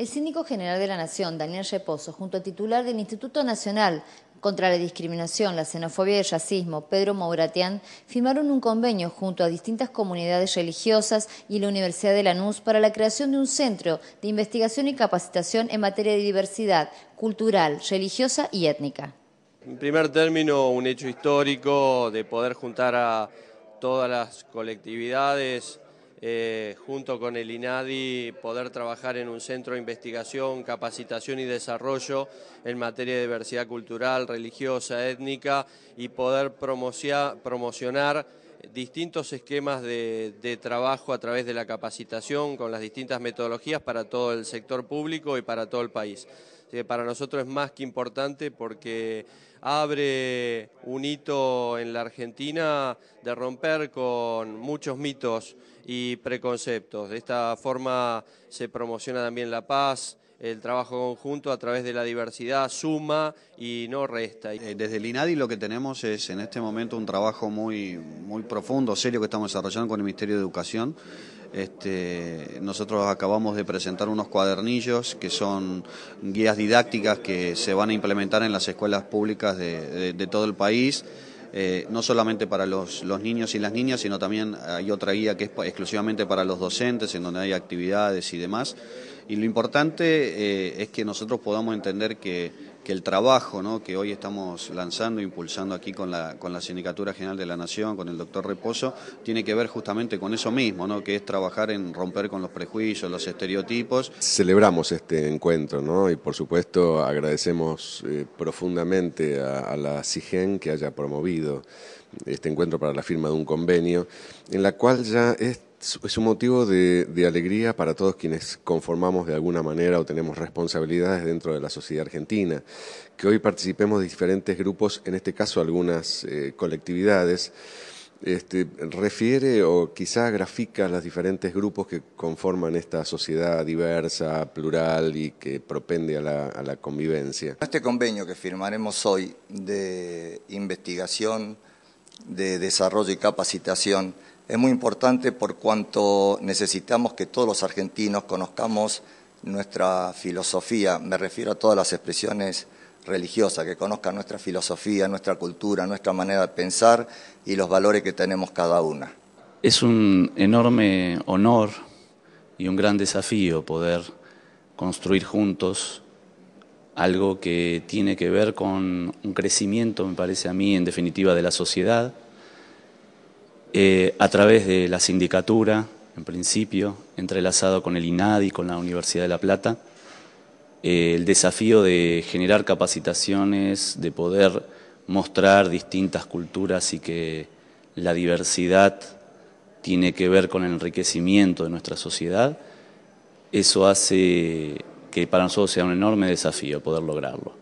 El síndico general de la Nación, Daniel Reposo, junto al titular del Instituto Nacional contra la Discriminación, la Xenofobia y el Racismo, Pedro Mauratian, firmaron un convenio junto a distintas comunidades religiosas y la Universidad de Lanús para la creación de un centro de investigación y capacitación en materia de diversidad cultural, religiosa y étnica. En primer término, un hecho histórico de poder juntar a todas las colectividades eh, junto con el INADI, poder trabajar en un centro de investigación, capacitación y desarrollo en materia de diversidad cultural, religiosa, étnica y poder promocionar distintos esquemas de, trabajo a través de la capacitación con las distintas metodologías para todo el sector público y para todo el país. para nosotros es más que importante porque abre un hito en la Argentina de romper con muchos mitos y preconceptos. De esta forma se promociona también la paz, el trabajo conjunto a través de la diversidad suma y no resta. Eh, desde el INADI lo que tenemos es en este momento un trabajo muy, profundo, serio que estamos desarrollando con el Ministerio de Educación. Este, nosotros acabamos de presentar unos cuadernillos que son guías didácticas que se van a implementar en las escuelas públicas de todo el país. Eh, no solamente para los, niños y las niñas, sino también hay otra guía que es exclusivamente para los docentes, en donde hay actividades y demás. Y lo importante eh, es que nosotros podamos entender que que el trabajo que hoy estamos lanzando, impulsando aquí con la, con la Sindicatura General de la Nación, con el doctor Reposo, tiene que ver justamente con eso mismo, ¿no? que es trabajar en romper con los prejuicios, los estereotipos. Celebramos este encuentro ¿no? y por supuesto agradecemos eh, profundamente a, a la CIGEN que haya promovido este encuentro para la firma de un convenio, en la cual ya es es un motivo de, alegría para todos quienes conformamos de alguna manera o tenemos responsabilidades dentro de la sociedad argentina. Que hoy participemos de diferentes grupos, en este caso algunas eh, colectividades, este, refiere o quizá grafica los diferentes grupos que conforman esta sociedad diversa, plural y que propende a la convivencia. Este convenio que firmaremos hoy de investigación, de desarrollo y capacitación, es muy importante por cuanto necesitamos que todos los argentinos conozcamos nuestra filosofía, me refiero a todas las expresiones religiosas, que conozcan nuestra filosofía, nuestra cultura, nuestra manera de pensar y los valores que tenemos cada una. Es un enorme honor y un gran desafío poder construir juntos algo que tiene que ver con un crecimiento, me parece a mí, en definitiva, de la sociedad, eh, a través de la sindicatura, en principio, entrelazado con el INADI, con la Universidad de La Plata, eh, el desafío de generar capacitaciones, de poder mostrar distintas culturas y que la diversidad tiene que ver con el enriquecimiento de nuestra sociedad, eso hace que para nosotros sea un enorme desafío poder lograrlo.